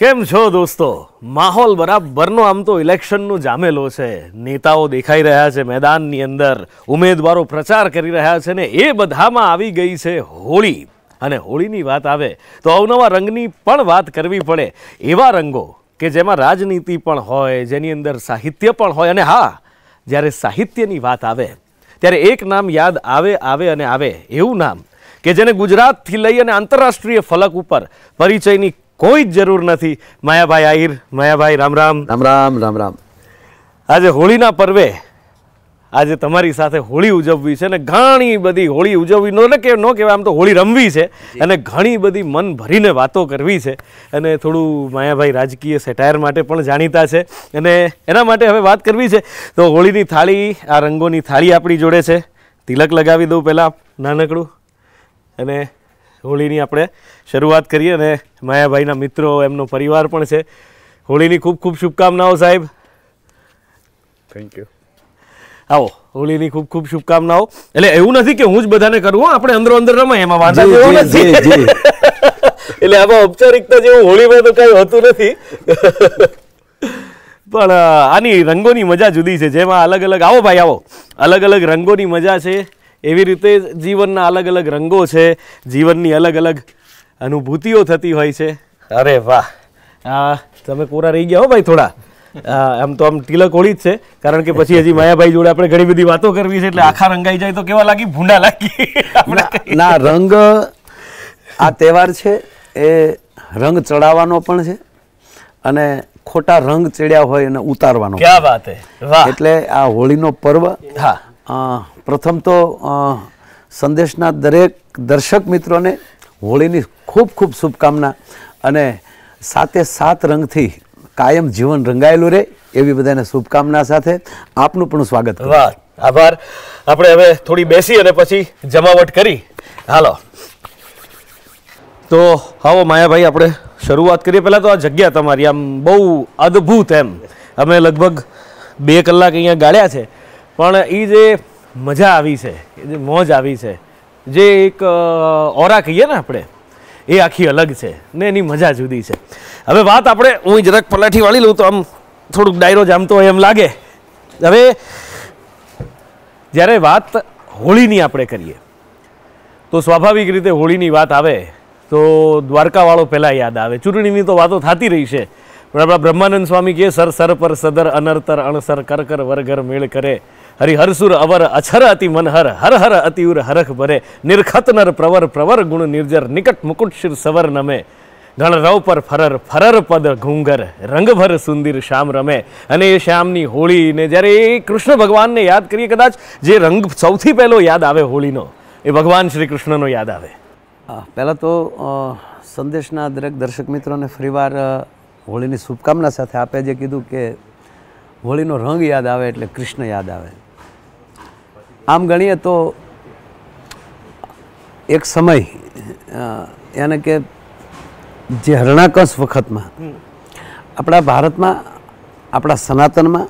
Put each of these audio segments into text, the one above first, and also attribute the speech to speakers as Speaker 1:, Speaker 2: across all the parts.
Speaker 1: કેમ છો દોસ્તો માહોલ બરાબરનો આમ તો ઇલેક્શનનું જામેલો છે નેતાઓ દેખાઈ રહ્યા છે મેદાનની અંદર ઉમેદવારો પ્રચાર કરી રહ્યા છે ને એ બધામાં આવી ગઈ છે હોળી અને હોળીની વાત આવે તો અવનવા રંગની પણ વાત કરવી પડે એવા રંગો કે જેમાં રાજનીતિ પણ હોય જેની અંદર સાહિત્ય પણ હોય અને હા જ્યારે સાહિત્યની વાત આવે ત્યારે એક નામ યાદ આવે આવે અને આવે એવું નામ કે જેને ગુજરાતથી લઈ અને આંતરરાષ્ટ્રીય ફલક ઉપર પરિચયની કોઈ જ જરૂર નથી માયાભાઈ આહિર માયાભાઈ રામ રામ રામ રામ રામ રામ આજે હોળીના પર્વે આજે તમારી સાથે હોળી ઉજવવી છે અને ઘણી બધી હોળી ઉજવવી નો કે ન કહેવાય આમ તો હોળી રમવી છે અને ઘણી બધી મન ભરીને વાતો કરવી છે અને થોડું માયાભાઈ રાજકીય સેટાયર માટે પણ જાણીતા છે અને એના માટે હવે વાત કરવી છે તો હોળીની થાળી આ રંગોની થાળી આપણી જોડે છે તિલક લગાવી દઉં પહેલાં નાનકડું અને હોળીની આપણે શરૂઆત કરીએ અને માયાભાઈના મિત્રો એમનો પરિવાર પણ છે હોળીની ખૂબ ખૂબ શુભકામનાઓ સાહેબ થેન્ક યુ આવો હોળીની ખૂબ ખૂબ શુભકામનાઓ એટલે એવું નથી કે હું જ બધાને કરવું આપણે અંદરો અંદર રમાય એમાં વાંધા જેવો નથી એટલે આમાં ઔપચારિકતા જેવું હોળીમાં તો કંઈ હોતું નથી પણ આની રંગોની મજા જુદી છે જેમાં અલગ અલગ આવો ભાઈ આવો અલગ અલગ રંગોની મજા છે એવી રીતે જીવનના અલગ અલગ રંગો છે જીવનની અલગ અલગ અનુભૂતિઓ થતી હોય છે અરે વાહ તમે કોરા રહી ગયા હો ભાઈ થોડા આમ તો આમ તિલક હોળી જ છે કારણ કે પછી હજી માયાભાઈ જોડે આપણે ઘણી બધી વાતો કરવી છે એટલે આખા રંગાઈ જાય તો કેવા લાગી ભૂંડા લાગી ના રંગ આ તહેવાર છે એ રંગ ચડાવવાનો પણ છે
Speaker 2: અને ખોટા રંગ ચડ્યા હોય અને ઉતારવાનો ક્યાં વાત એટલે આ હોળીનો પર્વ હા પ્રથમ તો સંદેશના દરેક દર્શક મિત્રોને હોળીની ખૂબ ખૂબ શુભકામના અને સાતે સાત રંગથી કાયમ જીવન રંગાયેલું રહે એવી બધાને શુભકામના સાથે આપનું
Speaker 1: પણ સ્વાગત વાહ આભાર આપણે હવે થોડી બેસી અને પછી જમાવટ કરી હાલો તો આવો માયાભાઈ આપણે શરૂઆત કરીએ પહેલાં તો આ જગ્યા તમારી આમ બહુ અદ્ભુત એમ અમે લગભગ બે કલાક અહીંયા ગાળ્યા છે પણ એ જે મજા આવી છે મોજ આવી છે જે એક ઓરા કહીએ ને આપણે એ આખી અલગ છે ને એની મજા જુદી છે હવે વાત આપણે હું જરાક પલાઠી વાળી લઉં તો આમ થોડુંક ડાયરો જામતો હોય એમ લાગે હવે જ્યારે વાત હોળીની આપણે કરીએ તો સ્વાભાવિક રીતે હોળીની વાત આવે તો દ્વારકાવાળો પહેલાં યાદ આવે ચૂંટણીની તો વાતો થતી રહી છે પણ આપણા બ્રહ્માનંદ સ્વામી કહે સર સર પર સદર અનર્તર અણસર કર કર વરઘર મેળ કરે હરિહરસુર અવર અછર અતિ મનહર હર હર ઉર હરખ ભરે નિરખત નર પ્રવર પ્રવર ગુણ નિર્જર નિકટ મુકુટ શિર સવર નમે રવ પર ફરર ફરર પદ ઘુંઘર રંગભર સુંદીર શ્યામ રમે અને એ શ્યામની હોળીને જ્યારે એ કૃષ્ણ ભગવાનને યાદ કરીએ કદાચ જે રંગ સૌથી પહેલો યાદ આવે હોળીનો એ ભગવાન શ્રી કૃષ્ણનો યાદ આવે પહેલાં તો સંદેશના દરેક દર્શક મિત્રોને ફરીવાર
Speaker 2: હોળીની શુભકામના સાથે આપે જે કીધું કે હોળીનો રંગ યાદ આવે એટલે કૃષ્ણ યાદ આવે આમ ગણીએ તો એક સમય એને કે જે હરણાકશ વખતમાં આપણા ભારતમાં આપણા સનાતનમાં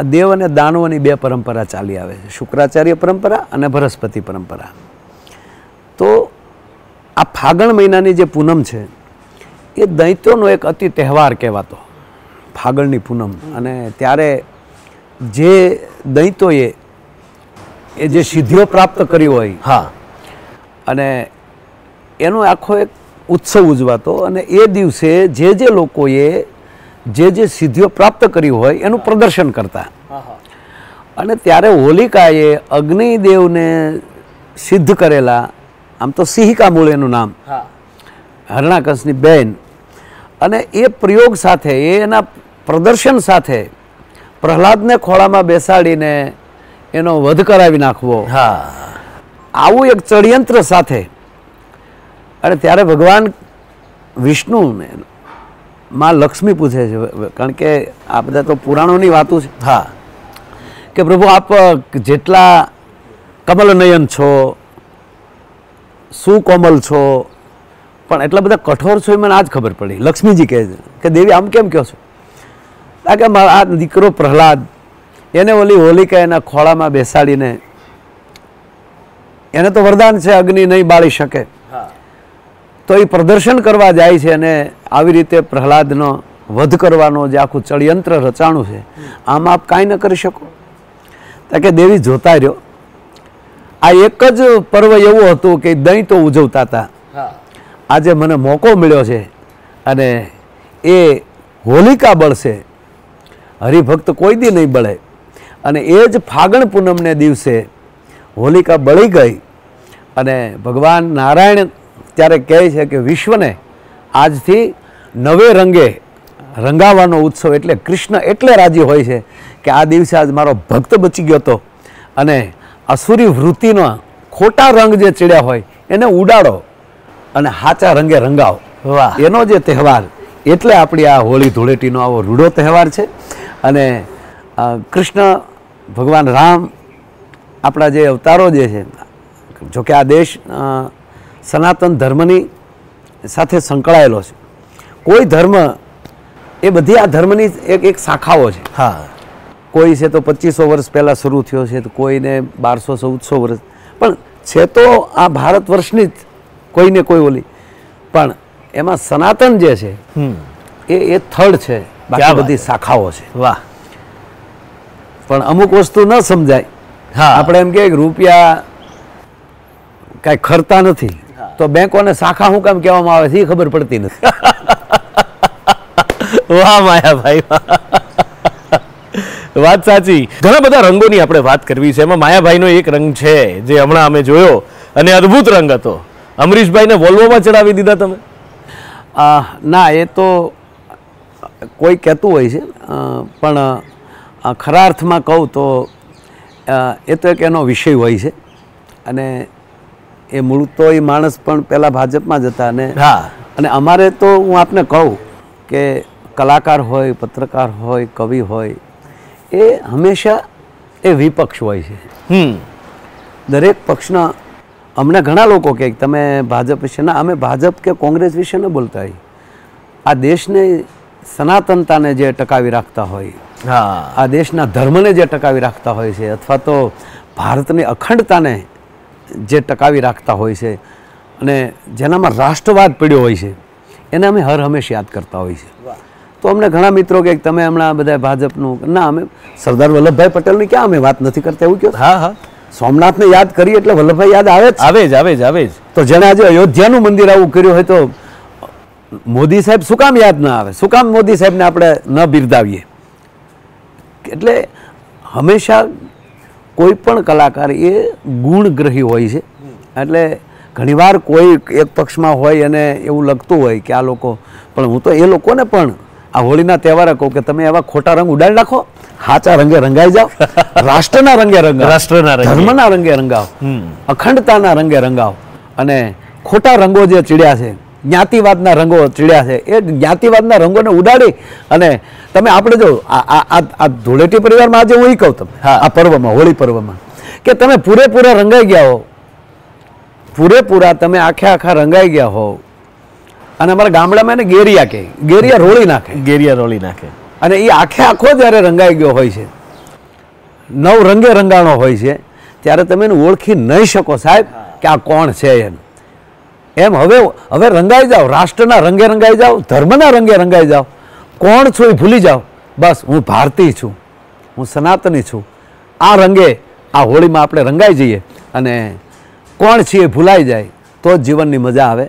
Speaker 2: આ દેવ અને દાનવોની બે પરંપરા ચાલી આવે છે શુક્રાચાર્ય પરંપરા અને બૃહસ્પતિ પરંપરા તો આ ફાગણ મહિનાની જે પૂનમ છે એ દૈત્યોનો એક અતિ તહેવાર કહેવાતો ફાગણની પૂનમ અને ત્યારે જે દૈત્યોએ એ જે સિદ્ધિઓ પ્રાપ્ત કરી હોય હા અને એનો આખો એક ઉત્સવ ઉજવાતો અને એ દિવસે જે જે લોકોએ જે જે સિદ્ધિઓ પ્રાપ્ત કરી હોય એનું પ્રદર્શન કરતા અને ત્યારે હોલિકાએ અગ્નિદેવને સિદ્ધ કરેલા આમ તો સિંહિકા મૂળેનું નામ હરણાકસની બેન અને એ પ્રયોગ સાથે એના પ્રદર્શન સાથે પ્રહલાદને ખોળામાં બેસાડીને એનો વધ કરાવી નાખવો હા આવું એક ષડયંત્ર સાથે અને ત્યારે ભગવાન વિષ્ણુને માં લક્ષ્મી પૂછે છે કારણ કે આ બધા તો પુરાણોની વાતો છે હા કે પ્રભુ આપ જેટલા કમલનયન છો સુકોમલ છો પણ એટલા બધા કઠોર છો એ મને આજ ખબર પડી લક્ષ્મીજી કહે છે કે દેવી આમ કેમ કહો છો આ કે મારા આ દીકરો પ્રહલાદ એને ઓલી હોલિકા એના ખોળામાં બેસાડીને એને તો વરદાન છે અગ્નિ નહીં બાળી શકે તો એ પ્રદર્શન કરવા જાય છે અને આવી રીતે પ્રહલાદનો વધ કરવાનો જે આખું ચળયંત્ર રચાણું છે આમ આપ કાંઈ ન કરી શકો કે દેવી જોતા રહ્યો આ એક જ પર્વ એવું હતું કે દહીં તો ઉજવતા હતા આજે મને મોકો મળ્યો છે અને એ હોલિકા બળશે હરિભક્ત કોઈ દી નહીં બળે અને એ જ ફાગણ પૂનમને દિવસે હોલિકા બળી ગઈ અને ભગવાન નારાયણ ત્યારે કહે છે કે વિશ્વને આજથી નવે રંગે રંગાવાનો ઉત્સવ એટલે કૃષ્ણ એટલે રાજી હોય છે કે આ દિવસે આજ મારો ભક્ત બચી ગયો હતો અને અસુરી વૃત્તિનો ખોટા રંગ જે ચડ્યા હોય એને ઉડાડો અને હાચા રંગે રંગાવો એનો જે તહેવાર એટલે આપણી આ હોળી ધૂળેટીનો આવો રૂઢો તહેવાર છે અને કૃષ્ણ ભગવાન રામ આપણા જે અવતારો જે છે જોકે આ દેશ સનાતન ધર્મની સાથે સંકળાયેલો છે કોઈ ધર્મ એ બધી આ ધર્મની એક એક શાખાઓ છે હા કોઈ છે તો પચીસો વર્ષ પહેલાં શરૂ થયો છે તો કોઈને બારસો ચૌદસો વર્ષ પણ છે તો આ ભારત વર્ષની જ કોઈને કોઈ ઓલી પણ એમાં સનાતન જે છે એ એ થર્ડ છે બાકી બધી શાખાઓ છે વાહ પણ અમુક વસ્તુ ન સમજાય હા આપણે એમ કે રૂપિયા કાંઈ ખરતા નથી તો બેંકોને શાખા શું કેમ કહેવામાં આવે છે એ ખબર પડતી નથી
Speaker 1: વાહ માયાભાઈ વાત સાચી ઘણા બધા રંગોની આપણે વાત કરવી છે એમાં માયાભાઈનો એક રંગ છે જે હમણાં અમે જોયો અને અદ્ભુત રંગ હતો અમરીશભાઈને વોલ્વોમાં ચડાવી દીધા તમે ના એ
Speaker 2: તો કોઈ કહેતું હોય છે પણ ખરા અર્થમાં કહું તો એ તો એક એનો વિષય હોય છે અને એ મૂળ તો એ માણસ પણ પહેલાં ભાજપમાં જ હતા અને હા અને અમારે તો હું આપને કહું કે કલાકાર હોય પત્રકાર હોય કવિ હોય એ હંમેશા એ વિપક્ષ હોય છે દરેક પક્ષના અમને ઘણા લોકો કહે કે તમે ભાજપ વિશે ના અમે ભાજપ કે કોંગ્રેસ વિશે ન બોલતા હોય આ દેશને સનાતનતાને જે ટકાવી રાખતા હોય આ દેશના ધર્મને જે ટકાવી રાખતા હોય છે અથવા તો ભારતની અખંડતાને જે ટકાવી રાખતા હોય છે અને જેનામાં રાષ્ટ્રવાદ પીડ્યો હોય છે એને અમે હર હંમેશ યાદ કરતા હોય છે તો અમને ઘણા મિત્રો કે તમે હમણાં બધા ભાજપનું ના અમે સરદાર વલ્લભભાઈ પટેલની ક્યાં અમે વાત નથી કરતા એવું કહો હા હા સોમનાથને યાદ કરીએ એટલે વલ્લભભાઈ યાદ આવે જ આવે જ આવે જ આવે જ તો જેણે આજે અયોધ્યાનું મંદિર આવું કર્યું હોય તો મોદી સાહેબ શું કામ યાદ ના આવે શું કામ મોદી સાહેબને આપણે ન બિરદાવીએ એટલે હંમેશા કોઈ પણ કલાકાર એ ગુણગ્રહી હોય છે એટલે ઘણીવાર કોઈ એક પક્ષમાં હોય અને એવું લગતું હોય કે આ લોકો પણ હું તો એ લોકોને પણ આ હોળીના તહેવારે કહું કે તમે એવા ખોટા રંગ ઉડાડી નાખો હાચા રંગે રંગાઈ જાઓ રાષ્ટ્રના રંગે રંગાવ રાષ્ટ્રના ધર્મના રંગે રંગાવ અખંડતાના રંગે રંગાવ અને ખોટા રંગો જે ચીડ્યા છે જ્ઞાતિવાદના રંગો ચીડ્યા છે એ જ્ઞાતિવાદના રંગોને ઉડાડી અને તમે આપણે જો આ ધૂળેટી પરિવારમાં આજે હું એ કહું તમે આ પર્વમાં હોળી પર્વમાં કે તમે પૂરેપૂરા રંગાઈ ગયા હો પૂરેપૂરા તમે આખે આખા રંગાઈ ગયા હો અને અમારા ગામડામાં એને ગેરિયા કહે ગેરિયા રોળી નાખે ગેરિયા રોળી નાખે અને એ આખે આખો જ્યારે રંગાઈ ગયો હોય છે નવ રંગે રંગાણો હોય છે ત્યારે તમે એને ઓળખી નહીં શકો સાહેબ કે આ કોણ છે એમ એમ હવે હવે રંગાઈ જાઓ રાષ્ટ્રના રંગે રંગાઈ જાઓ ધર્મના રંગે રંગાઈ જાઓ કોણ છો એ ભૂલી જાઓ બસ હું ભારતી છું હું સનાતની છું આ રંગે આ હોળીમાં આપણે રંગાઈ જઈએ અને કોણ છીએ ભૂલાઈ જાય તો જ જીવનની મજા આવે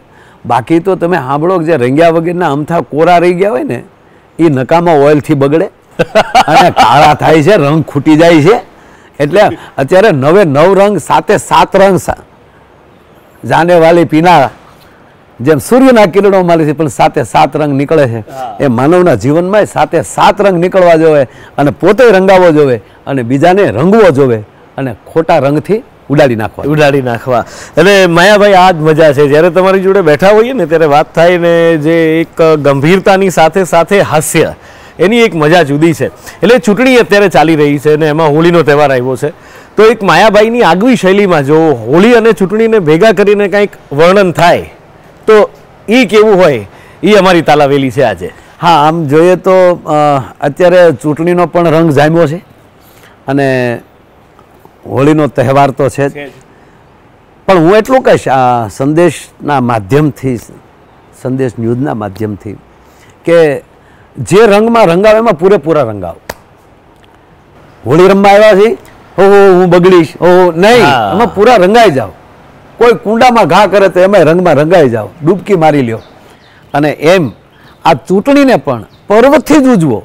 Speaker 2: બાકી તો તમે સાંભળો જે રંગ્યા વગેરેના અમથા કોરા રહી ગયા હોય ને એ નકામા ઓઇલથી બગડે અને કાળા થાય છે રંગ ખૂટી જાય છે એટલે અત્યારે નવે નવ રંગ સાથે સાત રંગ જાનેવાલી પીનારા જેમ સૂર્યના કિરણો માલેથી પણ સાતે સાત રંગ નીકળે છે એ માનવના જીવનમાં સાતે સાત રંગ નીકળવા જોવે અને પોતે રંગાવવો જોવે અને
Speaker 1: બીજાને રંગવો જોવે અને ખોટા રંગથી ઉડાડી નાખવા ઉડાડી નાખવા અને માયાભાઈ આ જ મજા છે જ્યારે તમારી જોડે બેઠા હોઈએ ને ત્યારે વાત થાય ને જે એક ગંભીરતાની સાથે સાથે હાસ્ય એની એક મજા જુદી છે એટલે ચૂંટણી અત્યારે ચાલી રહી છે અને એમાં હોળીનો તહેવાર આવ્યો છે તો એક માયાભાઈની આગવી શૈલીમાં જો હોળી અને ચૂંટણીને ભેગા કરીને કંઈક વર્ણન થાય તો એ કેવું હોય એ અમારી તાલાવેલી છે આજે હા આમ જોઈએ તો અત્યારે ચૂંટણીનો પણ રંગ જામ્યો છે
Speaker 2: અને હોળીનો તહેવાર તો છે જ પણ હું એટલું કહીશ આ સંદેશના માધ્યમથી સંદેશ ન્યૂઝના માધ્યમથી કે જે રંગમાં રંગાવે એમાં પૂરેપૂરા રંગાવ હોળી રમવા આવ્યા છે હો હું બગડીશ ઓહો નહીં એમાં પૂરા રંગાઈ જાઓ કોઈ કુંડામાં ઘા કરે તો એમાં રંગમાં રંગાઈ જાઓ ડૂબકી મારી લ્યો અને એમ આ ચૂંટણીને પણ પર્વતથી જ ઉજવો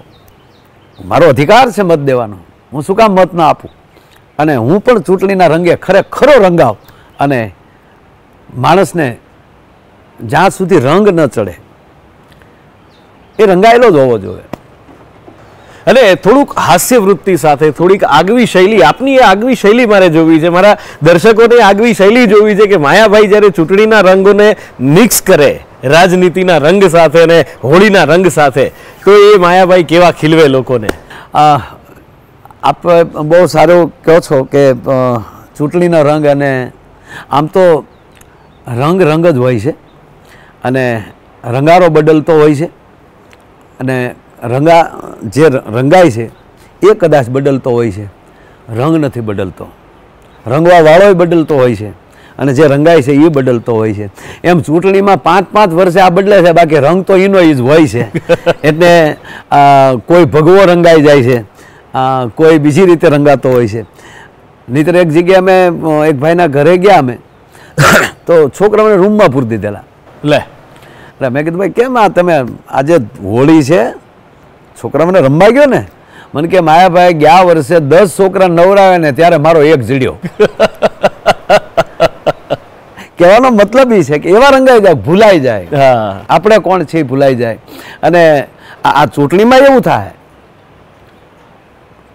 Speaker 2: મારો અધિકાર છે મત દેવાનો હું શું કામ મત ના આપું અને હું પણ ચૂંટણીના રંગે ખરેખરો રંગાવ અને માણસને જ્યાં સુધી રંગ ન ચડે
Speaker 1: એ રંગાયેલો જ હોવો જોઈએ અને થોડુંક હાસ્યવૃત્તિ સાથે થોડીક આગવી શૈલી આપની એ આગવી શૈલી મારે જોવી છે મારા દર્શકોને આગવી શૈલી જોવી છે કે માયાભાઈ જ્યારે ચૂંટણીના રંગોને મિક્સ કરે રાજનીતિના રંગ સાથે અને હોળીના રંગ સાથે તો એ માયાભાઈ કેવા ખીલવે લોકોને આપ
Speaker 2: બહુ સારો કહો છો કે ચૂંટણીનો રંગ અને આમ તો રંગ રંગ જ હોય છે અને રંગારો બદલતો હોય છે અને રંગા જે રંગાય છે એ કદાચ બદલતો હોય છે રંગ નથી બદલતો રંગવા વાળોય બદલતો હોય છે અને જે રંગાય છે એ બદલતો હોય છે એમ ચૂંટણીમાં પાંચ પાંચ વર્ષે આ બદલે છે બાકી રંગ તો એનો જ હોય છે એટલે કોઈ ભગવો રંગાઈ જાય છે કોઈ બીજી રીતે રંગાતો હોય છે નહીતર એક જગ્યાએ અમે એક ભાઈના ઘરે ગયા અમે તો છોકરાઓને રૂમમાં પૂરી દીધેલા લે એટલે મેં કીધું ભાઈ કેમ આ તમે આજે હોળી છે છોકરા મને રમવા ગયો ને મને કે માયાભાઈ ગયા વર્ષે દસ છોકરા નવરાવે ને ત્યારે મારો એક જીડ્યો કહેવાનો મતલબ એ છે કે એવા રંગાઈ જાય ભૂલાઈ જાય આપણે કોણ છે ભૂલાઈ જાય અને આ ચૂંટણીમાં એવું થાય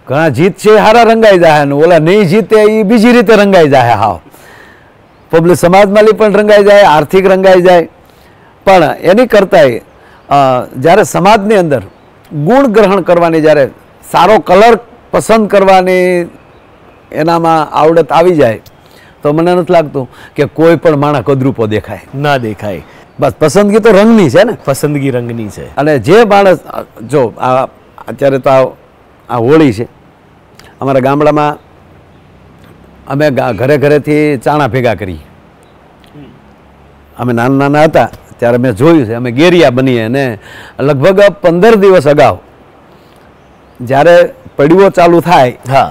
Speaker 2: ઘણા જીત છે હારા રંગાઈ જાય ને ઓલા નહીં જીતે એ બીજી રીતે રંગાઈ જાય હાવ પબ્લિક સમાજમાલી પણ રંગાઈ જાય આર્થિક રંગાઈ જાય પણ એની કરતાંય જ્યારે સમાજની અંદર ગુણ ગ્રહણ કરવાની જ્યારે સારો કલર પસંદ કરવાની એનામાં આવડત આવી જાય તો મને નથી લાગતું કે કોઈ પણ માણસ કદરૂપો દેખાય ના દેખાય બસ પસંદગી તો રંગની છે ને પસંદગી રંગની છે અને જે માણસ જો આ અત્યારે તો આ હોળી છે અમારા ગામડામાં અમે ઘરે ઘરેથી ચાણા ભેગા કરી અમે નાના નાના હતા ત્યારે મેં જોયું છે અમે ગેરિયા બનીએ અને લગભગ પંદર દિવસ અગાઉ જ્યારે પડવો ચાલુ થાય હા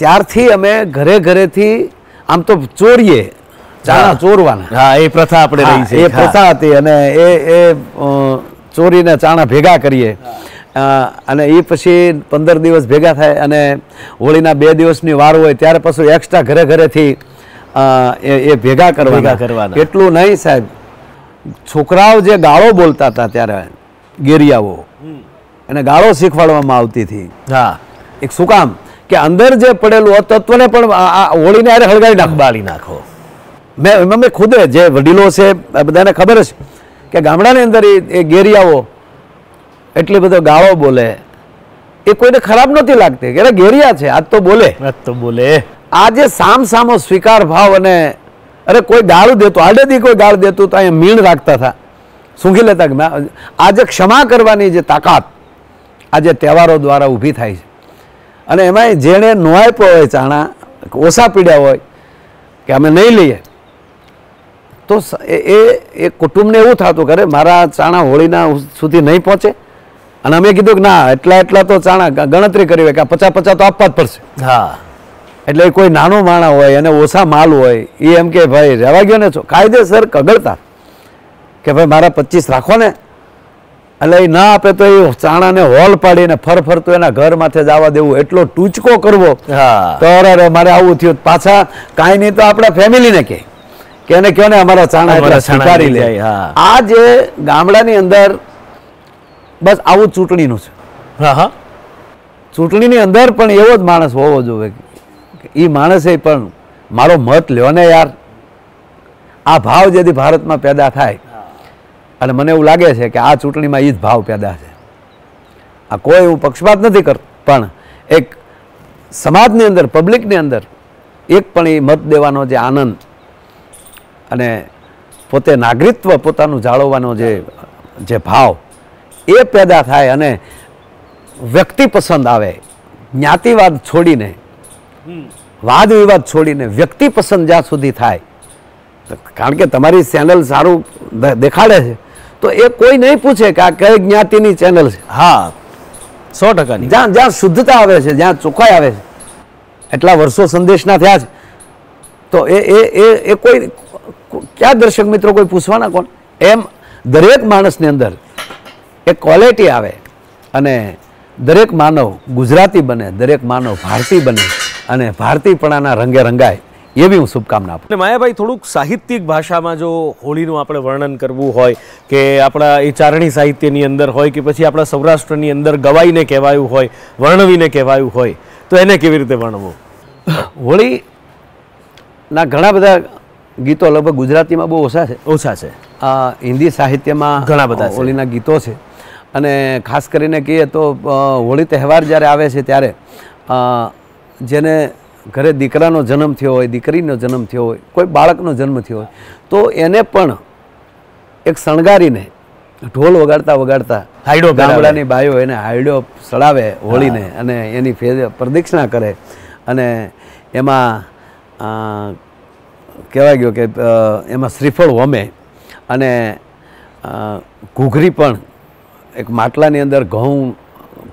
Speaker 2: ત્યારથી અમે ઘરે ઘરેથી આમ તો ચોરીએ ચાણા ચોરવાના હા એ પ્રથા આપણે રહી છે એ પ્રથા હતી અને એ એ ચોરીને ચાણા ભેગા કરીએ અને એ પછી પંદર દિવસ ભેગા થાય અને હોળીના બે દિવસની વાર હોય ત્યારે પછી એક્સ્ટ્રા ઘરે ઘરેથી એ ભેગા કરવા કરવાના એટલું નહીં સાહેબ છોકરાઓ જે ગાળો બોલતા હતા ત્યારે ગેરિયાઓ એને ગાળો શીખવાડવામાં આવતી હતી હા એક શું કામ કે અંદર જે પડેલું તત્વને પણ આ હોળીને આરે હળગાવી નાખો બાળી નાખો મેં મેં ખુદે જે વડીલો છે બધાને ખબર છે કે ગામડાની અંદર એ ગેરિયાઓ એટલી બધો ગાળો બોલે એ કોઈને ખરાબ નથી લાગતી કે ગેરિયા છે આજ તો બોલે આજ તો બોલે આ જે સામ સામો સ્વીકાર ભાવ અને અરે કોઈ દારૂ દેતું આડેથી કોઈ દાળ દેતું તો અહીંયા મીણ રાખતા હતા સૂંઘી લેતા કે આજે ક્ષમા કરવાની જે તાકાત આજે તહેવારો દ્વારા ઊભી થાય છે અને એમાંય જેણે નો આપ્યો હોય ચાણા ઓછા પીડ્યા હોય કે અમે નહીં લઈએ તો એ એ કુટુંબને એવું થતું કરે મારા ચાણા હોળીના સુધી નહીં પહોંચે અને અમે કીધું કે ના એટલા એટલા તો ચાણા ગણતરી કરી હોય કે પચાસ પચાસ તો આપવા જ પડશે હા એટલે કોઈ નાનો માણા હોય અને ઓછા માલ હોય એ એમ કે ભાઈ રહેવા ગયો ને કાયદેસર કગળતા કે ભાઈ મારા પચીસ રાખો ને એટલે એ ના આપે તો એ ચાણાને હોલ પાડીને ફર ફરતું એના ઘર માથે જવા દેવું એટલો ટૂચકો કરવો તો અરે મારે આવું થયું પાછા કાંઈ નહીં તો આપણા ફેમિલીને કહે કે એને કહો ને અમારા ચાણા સ્વીકારી લે આ જે ગામડાની અંદર બસ આવું ચૂંટણીનું છે ચૂંટણીની અંદર પણ એવો જ માણસ હોવો જોઈએ એ માણસે પણ મારો મત લ્યો ને યાર આ ભાવ જેથી ભારતમાં પેદા થાય અને મને એવું લાગે છે કે આ ચૂંટણીમાં એ જ ભાવ પેદા છે આ કોઈ હું પક્ષપાત નથી કરતો પણ એક સમાજની અંદર પબ્લિકની અંદર એક પણ એ મત દેવાનો જે આનંદ અને પોતે નાગરિકત્વ પોતાનું જાળવવાનો જે જે ભાવ એ પેદા થાય અને વ્યક્તિ પસંદ આવે જ્ઞાતિવાદ છોડીને વાદ વિવાદ છોડીને વ્યક્તિ પસંદ જ્યાં સુધી થાય કારણ કે તમારી ચેનલ સારું દેખાડે છે તો એ કોઈ નહીં પૂછે કે આ કઈ જ્ઞાતિની ચેનલ છે હા સો ટકાની જ્યાં જ્યાં શુદ્ધતા આવે છે જ્યાં ચોખ્ખાઈ આવે છે એટલા વર્ષો સંદેશના થયા છે તો એ એ એ એ કોઈ ક્યાં દર્શક મિત્રો કોઈ પૂછવાના કોણ એમ દરેક માણસની અંદર એ ક્વોલિટી આવે અને દરેક માનવ ગુજરાતી બને દરેક માનવ ભારતી બને અને ભારતીયપણાના રંગે રંગાય એવી હું શુભકામના આપું
Speaker 1: માયાભાઈ થોડુંક સાહિત્યિક ભાષામાં જો હોળીનું આપણે વર્ણન કરવું હોય કે આપણા એ ચારણી સાહિત્યની અંદર હોય કે પછી આપણા સૌરાષ્ટ્રની અંદર ગવાઈને કહેવાયું હોય વર્ણવીને કહેવાયું હોય તો એને કેવી રીતે વર્ણવું હોળીના ઘણા બધા
Speaker 2: ગીતો લગભગ ગુજરાતીમાં બહુ ઓછા છે ઓછા છે આ હિન્દી સાહિત્યમાં ઘણા બધા હોળીના ગીતો છે અને ખાસ કરીને કહીએ તો હોળી તહેવાર જ્યારે આવે છે ત્યારે જેને ઘરે દીકરાનો જન્મ થયો હોય દીકરીનો જન્મ થયો હોય કોઈ બાળકનો જન્મ થયો હોય તો એને પણ એક શણગારીને ઢોલ વગાડતા વગાડતા હાયડો ગામડાની બાયો એને હાયડો સડાવે હોળીને અને એની ફેર પ્રદક્ષિણા કરે અને એમાં કહેવાય ગયો કે એમાં શ્રીફળ વમે અને ઘૂઘરી પણ એક માટલાની અંદર ઘઉં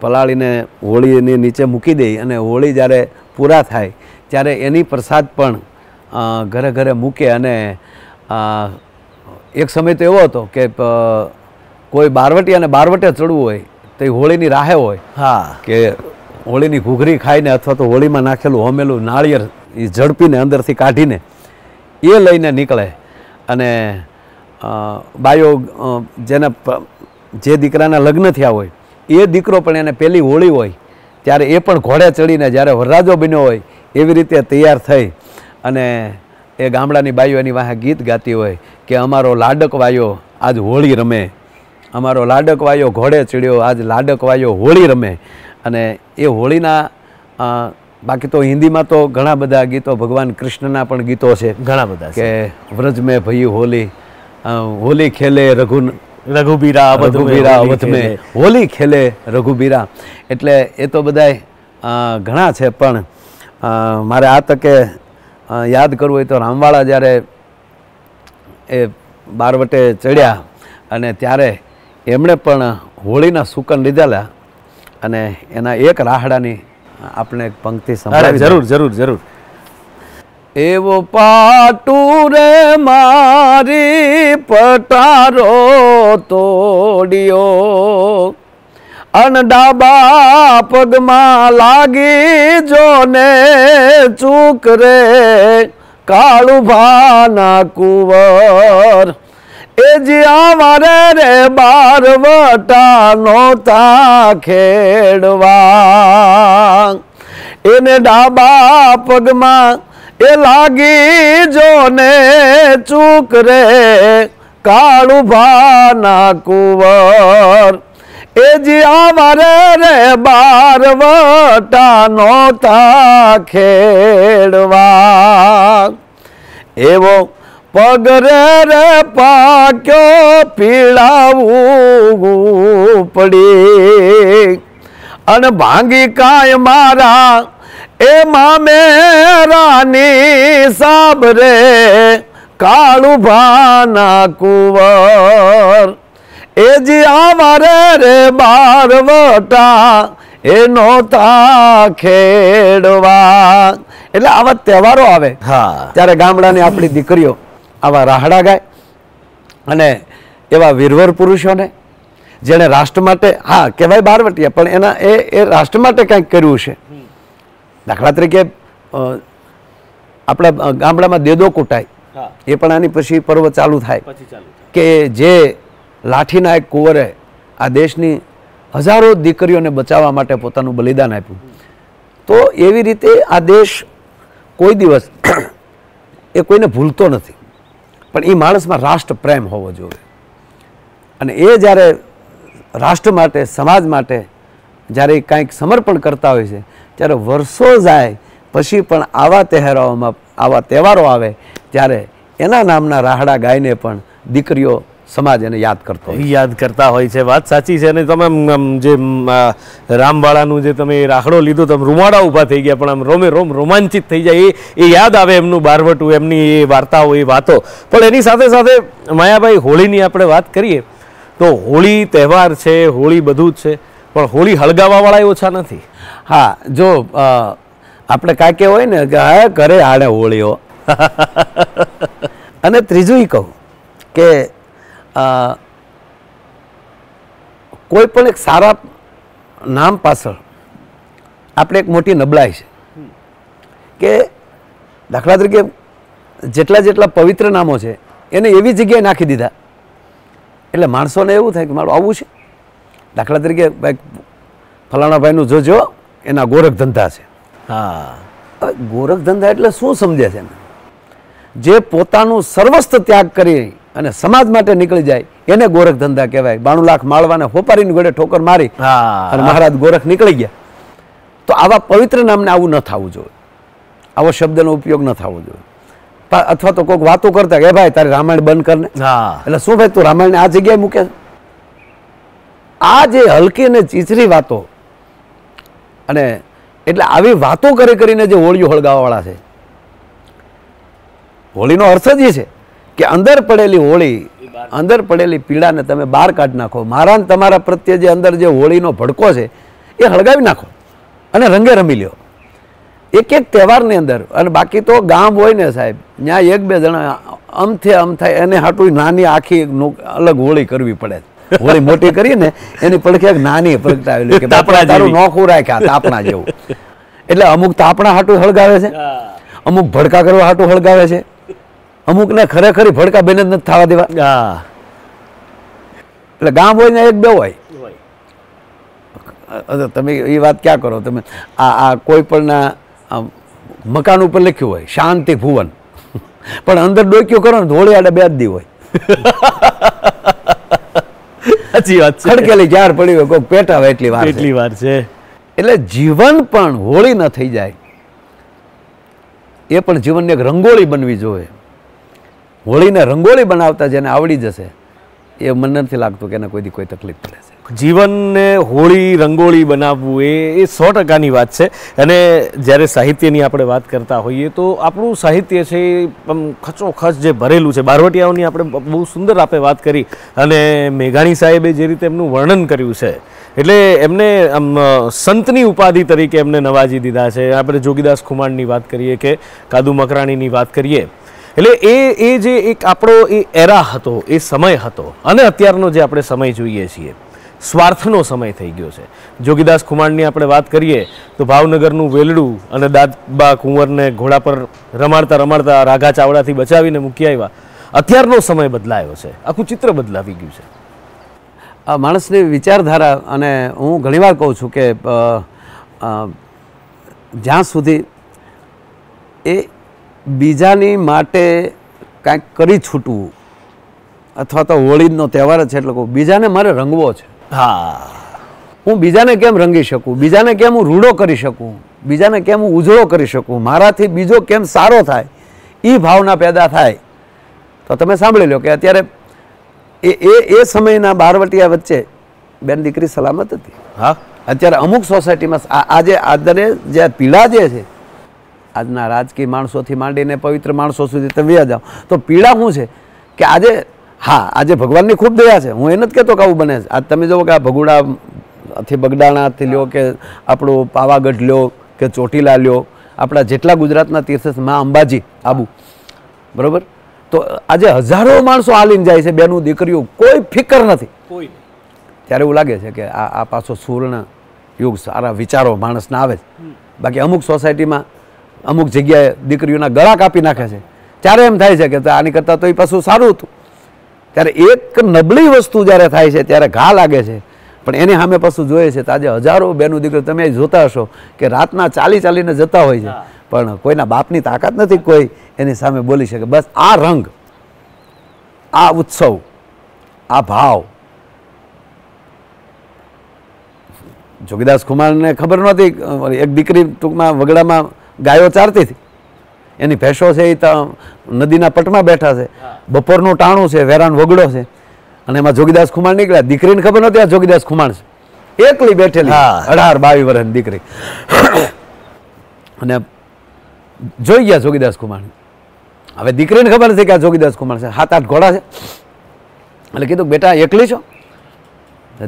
Speaker 2: પલાળીને હોળીની નીચે મૂકી દઈ અને હોળી જ્યારે પૂરા થાય ત્યારે એની પ્રસાદ પણ ઘરે ઘરે મૂકે અને એક સમય તો એવો હતો કે કોઈ બારવટી અને બારવટે ચડવું હોય તે હોળીની રાહે હોય હા કે હોળીની ઘૂઘરી ખાઈને અથવા તો હોળીમાં નાખેલું હોમેલું નાળિયેર એ ઝડપીને અંદરથી કાઢીને એ લઈને નીકળે અને બાયો જેને જે દીકરાના લગ્ન થયા હોય એ દીકરો પણ એને પહેલી હોળી હોય ત્યારે એ પણ ઘોડે ચડીને જ્યારે વરરાજો બન્યો હોય એવી રીતે તૈયાર થઈ અને એ ગામડાની બાઈઓ એની વાહે ગીત ગાતી હોય કે અમારો લાડક વાયો આજ હોળી રમે અમારો લાડક વાયો ઘોડે ચડ્યો આજ લાડક વાયો હોળી રમે અને એ હોળીના બાકી તો હિન્દીમાં તો ઘણા બધા ગીતો ભગવાન કૃષ્ણના પણ ગીતો છે ઘણા બધા કે વ્રજ મેં ભઈ હોલી હોલી ખેલે રઘુ રઘુબીરા રઘુબીરા અવધ મેં હોલી ખેલે રઘુબીરા એટલે એ તો બધાય ઘણા છે પણ મારે આ તકે યાદ કરવું હોય તો રામવાળા જ્યારે એ બારવટે ચડ્યા અને ત્યારે એમણે પણ હોળીના સુકન લીધેલા અને એના એક રાહડાની આપણે પંક્તિ સંભાળી જરૂર જરૂર જરૂર એવો પાટું
Speaker 3: રે મારી પટારો તોડ્યો અન ડાબા પગમાં લાગી જોને ને ચૂક રે કાળુભાના ભાના કુંવર એ જ્યાં મારે રે બાર વટા નોતા ખેડવા એને ડાબા પગમાં એ લાગી જોને ચૂક રે કાળુ ભાના કુંવર એ જીયા રે બાર વટાનો તા ખેડવા એવો પગરે રે પાક્યો પીળાવું પડી અને ભાંગી કાય મારા એમાં મેરાની સાબરે કાળુ ભાના કુવર એજી જી આવારે રે બારવટા એનો તા
Speaker 2: ખેડવા એટલે આવા તહેવારો આવે ત્યારે ગામડાની આપણી દીકરીઓ આવા રાહડા ગાય અને એવા વીરવર પુરુષોને જેણે રાષ્ટ્ર માટે હા કહેવાય બારવટીયા પણ એના એ રાષ્ટ્ર માટે કંઈક કર્યું છે દાખલા તરીકે આપણા ગામડામાં દેદો કૂટાય એ પણ આની પછી પર્વ ચાલુ થાય કે જે લાઠીના એક કુંવરે આ દેશની હજારો દીકરીઓને બચાવવા માટે પોતાનું બલિદાન આપ્યું તો એવી રીતે આ દેશ કોઈ દિવસ એ કોઈને ભૂલતો નથી પણ એ માણસમાં રાષ્ટ્ર પ્રેમ હોવો જોઈએ અને એ જ્યારે રાષ્ટ્ર માટે સમાજ માટે જ્યારે કાંઈક સમર્પણ કરતા હોય છે જ્યારે વર્ષો જાય પછી પણ આવા તહેવારોમાં આવા તહેવારો આવે ત્યારે
Speaker 1: એના નામના રાહડા ગાયને પણ દીકરીઓ સમાજ એને યાદ કરતો યાદ કરતા હોય છે વાત સાચી છે અને તમે જે રામવાળાનું જે તમે રાખડો લીધો તમે રૂમાડા ઊભા થઈ ગયા પણ આમ રોમે રોમ રોમાંચિત થઈ જાય એ એ યાદ આવે એમનું બારવટું એમની એ વાર્તાઓ એ વાતો પણ એની સાથે સાથે માયાભાઈ હોળીની આપણે વાત કરીએ તો હોળી તહેવાર છે હોળી બધું જ છે પણ હોળી હળગાવાવાળા એ ઓછા નથી હા જો આપણે કાંકે હોય ને કે હા ઘરે આડે હોળીઓ
Speaker 2: અને ત્રીજું એ કહું કે કોઈ પણ એક સારા નામ પાછળ આપણે એક મોટી નબળાઈ છે કે દાખલા તરીકે જેટલા જેટલા પવિત્ર નામો છે એને એવી જગ્યાએ નાખી દીધા એટલે માણસોને એવું થાય કે મારું આવું છે દાખલા તરીકે ભાઈ ફલાણા ભાઈનું જોજો એના ગોરખ ધંધા છે હા ગોરખ ધંધા એટલે શું સમજે છે એને જે પોતાનું સર્વસ્વ ત્યાગ કરી અને સમાજ માટે નીકળી જાય એને ગોરખ ધંધા કહેવાય બાણું લાખ માળવાને હોપારીની ગોળે ઠોકર મારી અને મહારાજ ગોરખ નીકળી ગયા તો આવા પવિત્ર નામને આવું ન થવું જોઈએ આવો શબ્દનો ઉપયોગ ન થવો જોઈએ અથવા તો કોઈક વાતો કરતા કે ભાઈ તારે રામાયણ બંધ કરને એટલે શું ભાઈ તું રામાયણ આ જગ્યાએ મૂકે આ જે હલકી અને ચીચરી વાતો અને એટલે આવી વાતો કરી કરીને જે હોળીઓ હળગાવાવાળા છે હોળીનો અર્થ જ એ છે કે અંદર પડેલી હોળી અંદર પડેલી પીડાને તમે બહાર કાઢી નાખો મારાને તમારા પ્રત્યે જે અંદર જે હોળીનો ભડકો છે એ હળગાવી નાખો અને રંગે રમી લ્યો એક એક તહેવારની અંદર અને બાકી તો ગામ હોય ને સાહેબ ત્યાં એક બે જણા આમ થયા આમ થાય એને હાટું નાની આખી અલગ હોળી કરવી પડે છે હોળી મોટી કરી એની પડખે નાની પડકટાવેલી કે તારું નોખું રાખ્યા તાપણા જેવું એટલે અમુક તાપણા હાટું હળગાવે છે અમુક ભડકા કરવા હાટું હળગાવે છે અમુકને ખરેખર ભડકા બેન જ નથી થવા દેવા એટલે ગામ હોય ને એક બે હોય તમે એ વાત ક્યાં કરો તમે આ આ કોઈ પણના મકાન ઉપર લખ્યું હોય શાંતિ ભુવન પણ અંદર ડોક્યો કરો ને ધોળી આડે બે જ દી હોય સાચી વાત છે ખડકેલી ઝાડ પડી હોય કોઈ પેટાવે એટલી વાર એટલી વાર છે એટલે જીવન પણ હોળી ન થઈ જાય એ પણ જીવનની એક રંગોળી બનવી જોઈએ હોળીને રંગોળી બનાવતા જેને આવડી જશે એ મને નથી લાગતું કે એને કોઈ કોઈ તકલીફ પડે
Speaker 1: છે જીવનને હોળી રંગોળી બનાવવું એ એ સો ટકાની વાત છે અને જ્યારે સાહિત્યની આપણે વાત કરતા હોઈએ તો આપણું સાહિત્ય છે એ ખચોખચ જે ભરેલું છે બારવટિયાઓની આપણે બહુ સુંદર આપણે વાત કરી અને મેઘાણી સાહેબે જે રીતે એમનું વર્ણન કર્યું છે એટલે એમને આમ સંતની ઉપાધિ તરીકે એમને નવાજી દીધા છે આપણે જોગીદાસ ખુમાણની વાત કરીએ કે કાદુ મકરાણીની વાત કરીએ એટલે એ એ જે એક આપણો એ એરા હતો એ સમય હતો અને અત્યારનો જે આપણે સમય જોઈએ છીએ સ્વાર્થનો સમય થઈ ગયો છે જોગીદાસ ખુમાણની આપણે વાત કરીએ તો ભાવનગરનું વેલડું અને દાદબા કુંવરને ઘોડા પર રમાડતા રમાડતા રાઘા ચાવડાથી બચાવીને મૂકી આવ્યા અત્યારનો સમય બદલાયો છે આખું ચિત્ર બદલાવી ગયું છે આ
Speaker 2: માણસની વિચારધારા અને હું ઘણીવાર કહું છું કે જ્યાં સુધી એ બીજાની માટે કાંઈક કરી છૂટવું અથવા તો હોળીનો તહેવાર છે એટલે બીજાને મારે રંગવો છે हां वो બીજાને કેમ રંગી શકું બીજાને કેમ હું રૂડો કરી શકું બીજાને કેમ હું ઉઝળો કરી શકું મારાથી બીજો કેમ સારો થાય એ ભાવના પેદા થાય તો તમે સાંભળી લો કે અત્યારે એ એ એ સમયના બારવટિયા વચ્ચે બેન દીકરી સલામત હતી હા અત્યારે અમુક સોસાયટીમાં આજે આદરે જે પીડા જે છે આજ ના રાજકીય માણસો થી માંડીને પવિત્ર માણસો સુધી તવ્યા જાઓ તો પીડા શું છે કે આજે હા આજે ભગવાનની ખૂબ દયા છે હું એને જ કહેતો કે આવું બને છે આજ તમે જુઓ કે આ ભગુડાથી બગડાણાથી લ્યો કે આપણું પાવાગઢ લ્યો કે ચોટીલા લ્યો આપણા જેટલા ગુજરાતના તીર્થ મા અંબાજી આબુ બરાબર તો આજે હજારો માણસો આલીને જાય છે બેનું દીકરીઓ કોઈ ફિકર નથી કોઈ ત્યારે એવું લાગે છે કે આ આ પાછો સુવર્ણ યુગ સારા વિચારો માણસના આવે છે બાકી અમુક સોસાયટીમાં અમુક જગ્યાએ દીકરીઓના ગળા કાપી નાખે છે ત્યારે એમ થાય છે કે આની કરતાં તો એ પાછું સારું હતું ત્યારે એક નબળી વસ્તુ જ્યારે થાય છે ત્યારે ઘા લાગે છે પણ એની સામે પશુ જોઈએ છે આજે હજારો બેનું દીકરો તમે જોતા હશો કે રાતના ચાલી ચાલીને જતા હોય છે પણ કોઈના બાપની તાકાત નથી કોઈ એની સામે બોલી શકે બસ આ રંગ આ ઉત્સવ આ ભાવ જોગીદાસ કુમારને ખબર નહોતી એક દીકરી ટૂંકમાં વગડામાં ગાયો ચારતી હતી એની ભેંસો છે એ ત્યાં નદીના પટમાં બેઠા છે બપોરનું ટાણું છે વેરાન વગડો છે અને એમાં જોગીદાસ ખુમાણ નીકળ્યા દીકરીને ખબર નહોતી આ જોગીદાસ ખુમાણ છે એકલી બેઠેલી અઢાર બાવી વર્ષની દીકરી અને જોઈ ગયા જોગીદાસ કુમાર હવે દીકરીને ખબર નથી કે આ જોગીદાસ કુમાર છે સાત આઠ ઘોડા છે એટલે કીધું બેટા એકલી છો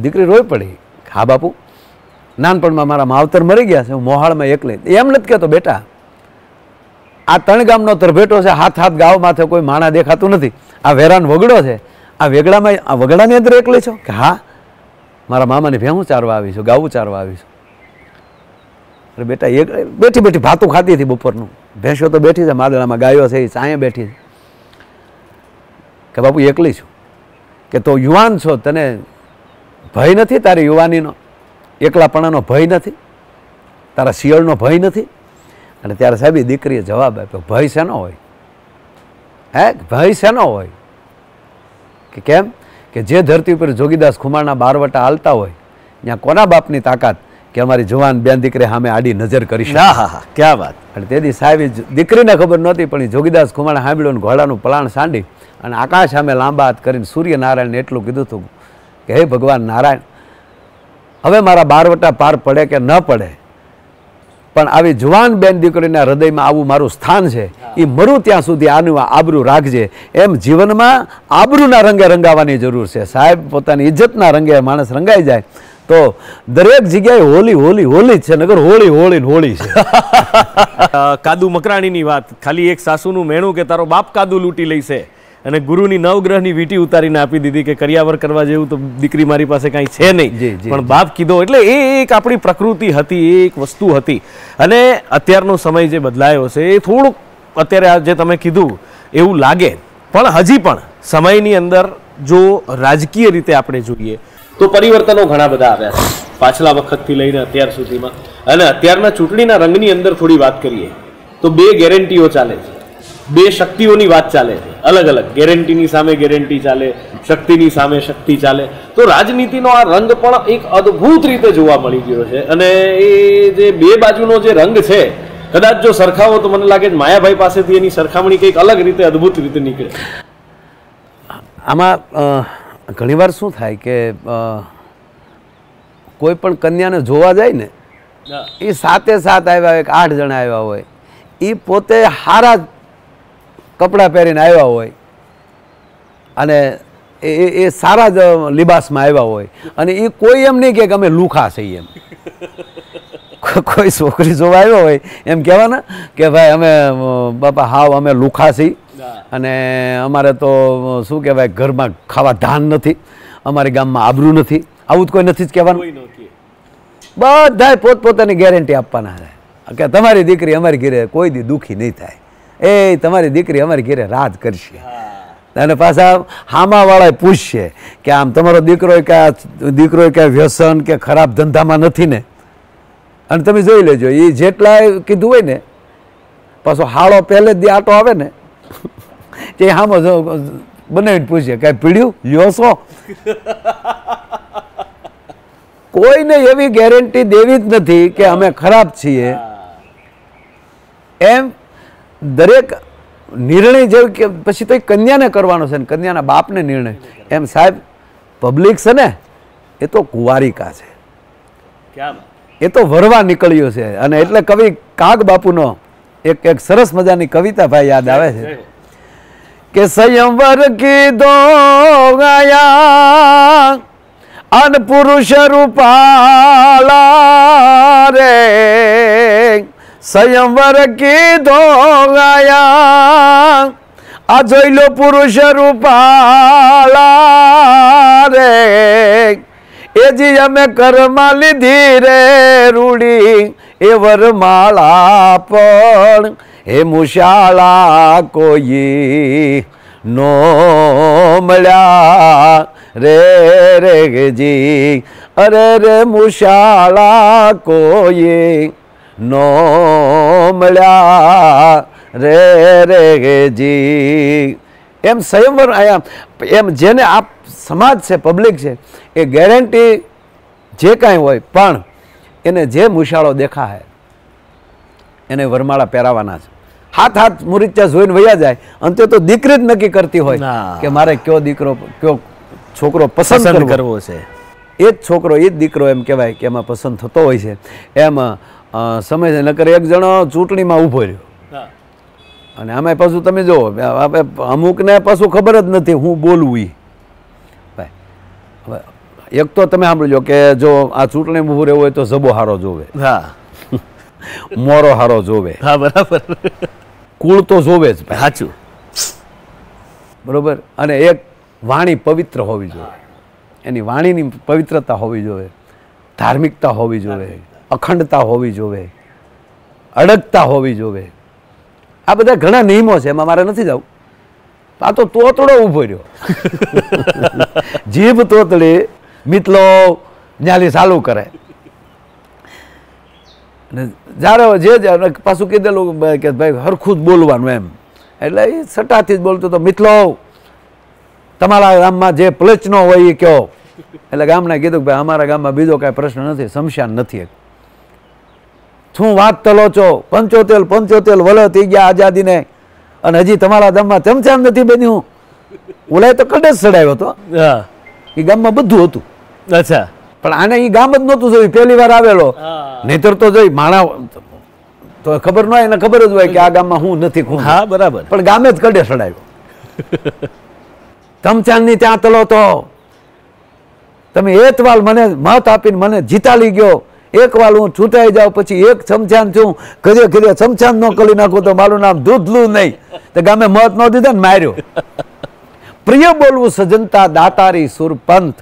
Speaker 2: દીકરી રોઈ પડી હા બાપુ નાનપણમાં મારા માવતર મરી ગયા છે હું મોહાળમાં એકલી એમ નથી કહેતો બેટા આ ત્રણ ગામનો તરભેટો છે હાથ હાથ ગાવ કોઈ માણા દેખાતું નથી આ વેરાન વગડો છે આ વેગડામાં આ વગડાની અંદર એકલી છો કે હા મારા મામાને ભેહું ચારવા આવીશું ગાવું ચારવા આવીશું અરે બેટા એક બેઠી બેઠી ભાતું ખાતી હતી બપોરનું ભેંસો તો બેઠી છે માદળામાં ગાયો છે એ ચાંયે બેઠી છે કે બાપુ એકલી છું કે તો યુવાન છો તને ભય નથી તારી યુવાનીનો એકલાપણાનો ભય નથી તારા શિયાળનો ભય નથી અને ત્યારે સાહેબ દીકરીએ જવાબ આપ્યો ભય શેનો હોય હે ભય શેનો હોય કે કેમ કે જે ધરતી ઉપર જોગીદાસ ખુમારના બારવટા હાલતા હોય ત્યાં કોના બાપની તાકાત કે અમારી જવાન બેન દીકરી સામે આડી નજર કરી હા હા હા ક્યાં વાત અને તેથી સાહેબ દીકરીને ખબર નહોતી પણ જોગીદાસ ખુમાણે સાંભળ્યું ઘોડાનું પલાણ સાંડી અને આકાશ સામે લાંબા હાથ કરીને સૂર્યનારાયણને એટલું કીધું હતું કે હે ભગવાન નારાયણ હવે મારા બારવટા પાર પડે કે ન પડે પણ આવી જુવાન બેન દીકરીના હૃદયમાં આવું મારું સ્થાન છે એ મરું ત્યાં સુધી આનું આબરું રાખજે એમ જીવનમાં આબરૂના રંગે રંગાવાની જરૂર છે સાહેબ પોતાની ઇજ્જતના રંગે માણસ રંગાઈ જાય તો દરેક જગ્યાએ હોલી હોલી હોલી જ છે નગર હોળી હોળી હોળી છે
Speaker 1: કાદુ મકરાણીની વાત ખાલી એક સાસુનું મેણું કે તારો બાપ કાદુ લૂંટી લઈશે અને ગુરુની નવગ્રહની વીટી ઉતારીને આપી દીધી કે કરિયાવર કરવા જેવું તો દીકરી મારી પાસે કાંઈ છે નહીં પણ બાપ કીધો એટલે એ એક આપણી પ્રકૃતિ હતી એ એક વસ્તુ હતી અને અત્યારનો સમય જે બદલાયો છે એ થોડુંક અત્યારે આ જે તમે કીધું એવું લાગે પણ હજી પણ સમયની અંદર જો રાજકીય રીતે આપણે જોઈએ તો પરિવર્તનો ઘણા બધા આવ્યા છે પાછલા વખતથી લઈને અત્યાર સુધીમાં અને અત્યારના ચૂંટણીના રંગની અંદર થોડી વાત કરીએ તો બે ગેરંટીઓ ચાલે છે બે શક્તિઓની વાત ચાલે છે અલગ અલગ ગેરંટીની સામે ગેરંટી ચાલે શક્તિની સામે શક્તિ ચાલે તો રાજનીતિનો આ રંગ પણ એક અદ્ભુત રીતે જોવા મળી ગયો છે અને એ જે બે બાજુનો જે રંગ છે કદાચ જો સરખાવો તો મને લાગે માયાભાઈ પાસેથી એની સરખામણી કંઈક અલગ રીતે અદ્ભુત રીતે નીકળે
Speaker 2: આમાં ઘણીવાર શું થાય કે કોઈ પણ કન્યાને જોવા જાય ને એ સાતે સાત આવ્યા હોય આઠ જણા આવ્યા હોય એ પોતે હારા કપડાં પહેરીને આવ્યા હોય અને એ એ સારા જ લિબાસમાં આવ્યા હોય અને એ કોઈ એમ નહીં કે અમે લુખા છીએ એમ કોઈ છોકરી જોવા આવ્યો હોય એમ કહેવાના કે ભાઈ અમે બાપા હાવ અમે લુખા છીએ અને અમારે તો શું કહેવાય ઘરમાં ખાવા ધાન નથી અમારે ગામમાં આબરું નથી આવું જ કોઈ નથી જ કહેવાનું બધા પોતપોતાની ગેરંટી આપવાના છે કે તમારી દીકરી અમારી ઘરે કોઈ દી દુઃખી નહીં થાય એ તમારી દીકરી અમારી ઘેરે રાત કરશે અને પાછા હામાવાળા પૂછશે કે આમ તમારો દીકરો ક્યાં દીકરો ક્યાં વ્યસન કે ખરાબ ધંધામાં નથી ને અને તમે જોઈ લેજો એ જેટલા કીધું હોય ને પાછો હાળો પહેલે જ આટો આવે ને તે હામો બનાવીને પૂછે કાંઈ પીડ્યું યોસો કોઈને એવી ગેરંટી દેવી જ નથી કે અમે ખરાબ છીએ એમ દરેક નિર્ણય જેવું કે પછી તો એ કન્યાને કરવાનો છે ને કન્યાના બાપને નિર્ણય એમ સાહેબ પબ્લિક છે ને એ તો કુવારિકા છે એ તો વરવા નીકળ્યો છે અને એટલે કવિ કાગ બાપુનો એક એક સરસ મજાની કવિતા ભાઈ યાદ આવે છે કે
Speaker 3: સંયમવર કીધો ગયા અન પુરુષ રૂપાલા રે स्वयंवर की दो गया अजैल पुरुष रूपाला रे ए जिया में करमाली धीरे रूड़ी वर माला
Speaker 2: पण हे मुशाला कोई नो मल्या रे रे जी अरे रे मुशाला कोई નો મળ્યા રે રે જી એમ સ્વયંવર અહીંયા એમ જેને આ સમાજ છે પબ્લિક છે એ ગેરંટી જે કાંઈ હોય પણ એને જે મુશાળો દેખાય એને વરમાળા પહેરાવાના છે હાથ હાથ મુરિચા જોઈને વયા જાય અંતે તો દીકરી જ નક્કી કરતી હોય કે મારે કયો દીકરો કયો છોકરો પસંદ કરવો છે એ જ છોકરો એ જ દીકરો એમ કહેવાય કે એમાં પસંદ થતો હોય છે એમ સમય છે નકર એક જણો ચૂંટણીમાં ઊભો રહ્યો અને આમાં પાછું તમે જુઓ અમુકને પાછું ખબર જ નથી હું બોલવું
Speaker 3: ભાઈ હવે
Speaker 2: એક તો તમે સાંભળજો કે જો આ ચૂંટણી ઊભું રહેવું હોય તો જબો હારો જોવે હા મોરો હારો જોવે હા બરાબર કુળ તો જોવે જ ભાઈ સાચું બરોબર અને એક વાણી પવિત્ર હોવી જોઈએ એની વાણીની પવિત્રતા હોવી જોઈએ ધાર્મિકતા હોવી જોઈએ અખંડતા હોવી જોવે અડગતા હોવી જોવે આ બધા ઘણા નિયમો છે એમાં મારે નથી જવું આ તો તોતડો ઊભો રહ્યો જીભ તોતડી મિતલો ન્યાલી ચાલુ કરે ને જ્યારે જે પાછું કીધેલું કે ભાઈ હરખું જ બોલવાનું એમ એટલે એ સટાથી જ બોલતો હતો મિતલો તમારા ગામમાં જે પ્લચનો હોય એ કહો એટલે ગામને કીધું કે ભાઈ અમારા ગામમાં બીજો કાંઈ પ્રશ્ન નથી સમસ્યા નથી એક શું વાત તલોચો પંચોતેર પંચોતેર વલ થઈ ગયા આઝાદીને અને હજી તમારા ગામમાં ચમચામ નથી બન્યું ઓલાએ તો કડે ચડાવ્યો હતો એ ગામમાં બધું હતું અચ્છા પણ આને એ ગામ જ નહોતું જોયું પહેલી વાર આવેલો નહીતર તો જોઈ માણા તો ખબર ન હોય એને ખબર જ હોય કે આ ગામમાં હું નથી હું હા બરાબર પણ ગામે જ કડે સડાયો તમચાંદની ત્યાં તલો તો તમે એતવાલ મને મત આપીને મને જીતાલી ગયો એક એકવાર હું છૂટાઈ જાઉં પછી એક છમછાન છું ઘરે ઘરે છમછાન ન કરી નાખું તો મારું નામ દૂધલું નહીં તો ગામે મત ન દીધા ને માર્યો પ્રિય બોલવું સજનતા દાતારી સુરપંથ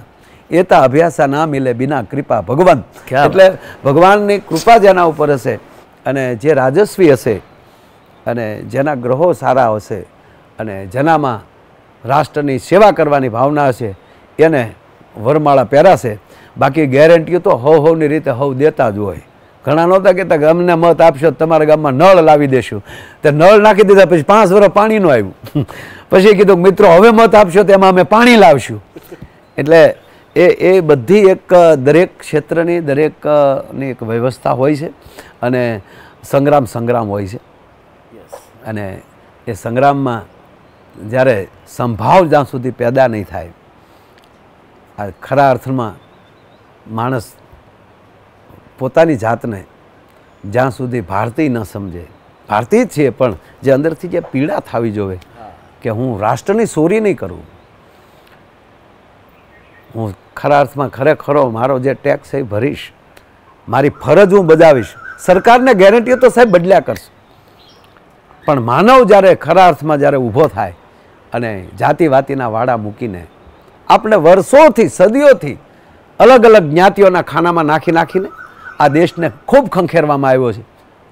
Speaker 2: એતા અભ્યાસા ના મિલે બિના કૃપા ભગવાન એટલે ભગવાનની કૃપા જેના ઉપર હશે અને જે રાજસ્વી હશે અને જેના ગ્રહો સારા હશે અને જેનામાં રાષ્ટ્રની સેવા કરવાની ભાવના હશે એને વરમાળા પહેરાશે બાકી ગેરંટીઓ તો હવ હવની રીતે હવ દેતા જ હોય ઘણા નહોતા કહેતા કે અમને મત આપશો તમારા ગામમાં નળ લાવી દેશું તે નળ નાખી દીધા પછી પાંચ વર્ષ પાણીનું આવ્યું પછી કીધું મિત્રો હવે મત આપશો તેમાં અમે પાણી લાવશું એટલે એ એ બધી એક દરેક ક્ષેત્રની દરેકની એક વ્યવસ્થા હોય છે અને સંગ્રામ સંગ્રામ હોય છે અને એ સંગ્રામમાં જ્યારે સંભાવ જ્યાં સુધી પેદા નહીં થાય આ ખરા અર્થમાં માણસ પોતાની જાતને જ્યાં સુધી ભારતીય ન સમજે ભારતીય જ છીએ પણ જે અંદરથી જે પીડા થવી જોવે કે હું રાષ્ટ્રની ચોરી નહીં કરું હું ખરા અર્થમાં ખરેખરો મારો જે ટેક્સ એ ભરીશ મારી ફરજ હું બજાવીશ સરકારને ગેરંટીઓ તો સાહેબ બદલ્યા કરશે પણ માનવ જ્યારે ખરા અર્થમાં જ્યારે ઊભો થાય અને જાતિવાતિના વાડા મૂકીને આપણે વર્ષોથી સદીઓથી અલગ અલગ જ્ઞાતિઓના ખાનામાં નાખી નાખીને આ દેશને ખૂબ ખંખેરવામાં આવ્યો છે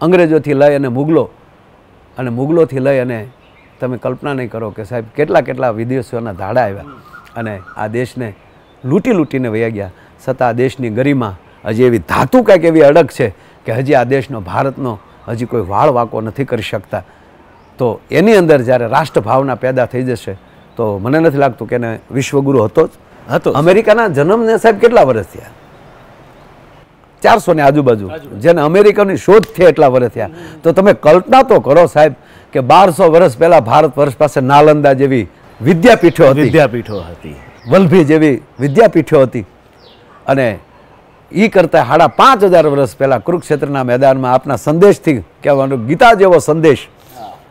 Speaker 2: અંગ્રેજોથી લઈ અને મુગલો અને મુગલોથી લઈ અને તમે કલ્પના નહીં કરો કે સાહેબ કેટલા કેટલા વિદેશીઓના ધાડા આવ્યા અને આ દેશને લૂંટી લૂંટીને વયા ગયા છતાં આ દેશની ગરિમા હજી એવી ધાતુ કંઈક એવી અડગ છે કે હજી આ દેશનો ભારતનો હજી કોઈ વાળ વાંકો નથી કરી શકતા તો એની અંદર જ્યારે રાષ્ટ્રભાવના પેદા થઈ જશે તો મને નથી લાગતું કે એને વિશ્વગુરુ હતો જ હતો અમેરિકાના જન્મને સાહેબ કેટલા વર્ષ થયા ચારસો ને આજુબાજુ જેને અમેરિકાની શોધ થઈ એટલા વર્ષ થયા તો તમે કલ્પના તો કરો સાહેબ કે બારસો વર્ષ પહેલા ભારત વર્ષ પાસે નાલંદા જેવી વિદ્યાપીઠો વિદ્યાપીઠો હતી વલભી જેવી વિદ્યાપીઠો હતી અને એ કરતા સાડા પાંચ હજાર વર્ષ પહેલા કુરુક્ષેત્રના મેદાનમાં આપના સંદેશથી કહેવાનો ગીતા જેવો સંદેશ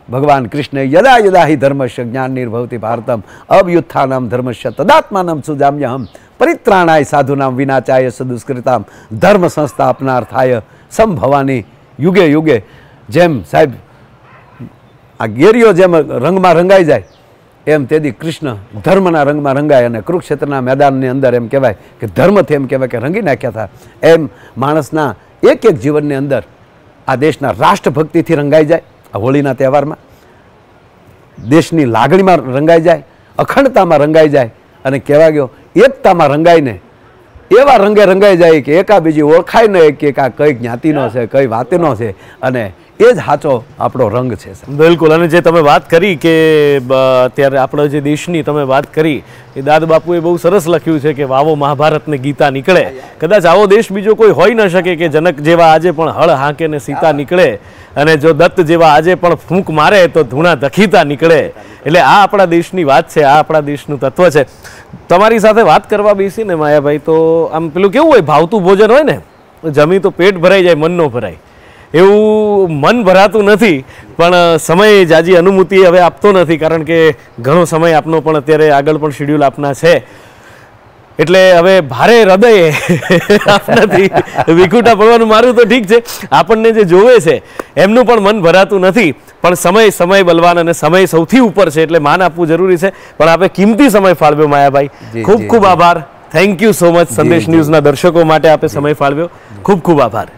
Speaker 2: ભગવાન કૃષ્ણે યદા યદા હિ ધર્મશ્ય જ્ઞાન નિર્ભવતી ભારતમ અભયુત્થાનામ ધર્મશ્ય તદાત્માનમ સુજામ્યહમ પરિત્રાણાય સાધુનામ વિનાચાય સદુષ્કૃતામ ધર્મ સંસ્થાપનાર્થાય સંભવાની યુગે યુગે જેમ સાહેબ આ ગેરીઓ જેમ રંગમાં રંગાઈ જાય એમ તેથી કૃષ્ણ ધર્મના રંગમાં રંગાય અને કુરુક્ષેત્રના મેદાનની અંદર એમ કહેવાય કે ધર્મથી એમ કહેવાય કે રંગી નાખ્યા હતા એમ માણસના એક એક જીવનની અંદર આ દેશના રાષ્ટ્રભક્તિથી રંગાઈ જાય હોળીના તહેવારમાં દેશની લાગણીમાં રંગાઈ જાય અખંડતામાં રંગાઈ જાય અને કહેવા ગયો એકતામાં રંગાઈને એવા રંગે રંગાઈ જાય કે એકા બીજી ઓળખાય ન કે આ કઈ જ્ઞાતિનો છે કઈ વાતનો છે અને
Speaker 1: એ જ સાચો આપણો રંગ છે બિલકુલ અને જે તમે વાત કરી કે અત્યારે આપણો જે દેશની તમે વાત કરી એ દાદ બાપુએ બહુ સરસ લખ્યું છે કે વાવો મહાભારતને ગીતા નીકળે કદાચ આવો દેશ બીજો કોઈ હોઈ ન શકે કે જનક જેવા આજે પણ હળ હાંકે ને સીતા નીકળે અને જો દત્ત જેવા આજે પણ ફૂંક મારે તો ધૂણા ધખીતા નીકળે એટલે આ આપણા દેશની વાત છે આ આપણા દેશનું તત્વ છે તમારી સાથે વાત કરવા બેસીને માયાભાઈ તો આમ પેલું કેવું હોય ભાવતું ભોજન હોય ને જમી તો પેટ ભરાઈ જાય મન ન ભરાય એવું મન ભરાતું નથી પણ સમય જાજી અનુમતિ હવે આપતો નથી કારણ કે ઘણો સમય આપનો પણ અત્યારે આગળ પણ શેડ્યુલ આપના છે એટલે હવે ભારે હૃદયે આપનાથી વિખૂટા પડવાનું મારું તો ઠીક છે આપણને જે જોવે છે એમનું પણ મન ભરાતું નથી પણ સમય સમય બલવાન અને સમય સૌથી ઉપર છે એટલે માન આપવું જરૂરી છે પણ આપણે કિંમતી સમય ફાળવ્યો માયાભાઈ ખૂબ ખૂબ આભાર થેન્ક યુ સો મચ સંદેશ ન્યૂઝના દર્શકો માટે આપે સમય ફાળવ્યો ખૂબ ખૂબ આભાર